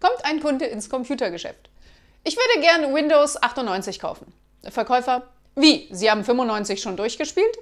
kommt ein Kunde ins Computergeschäft. Ich würde gern Windows 98 kaufen. Verkäufer, wie? Sie haben 95 schon durchgespielt?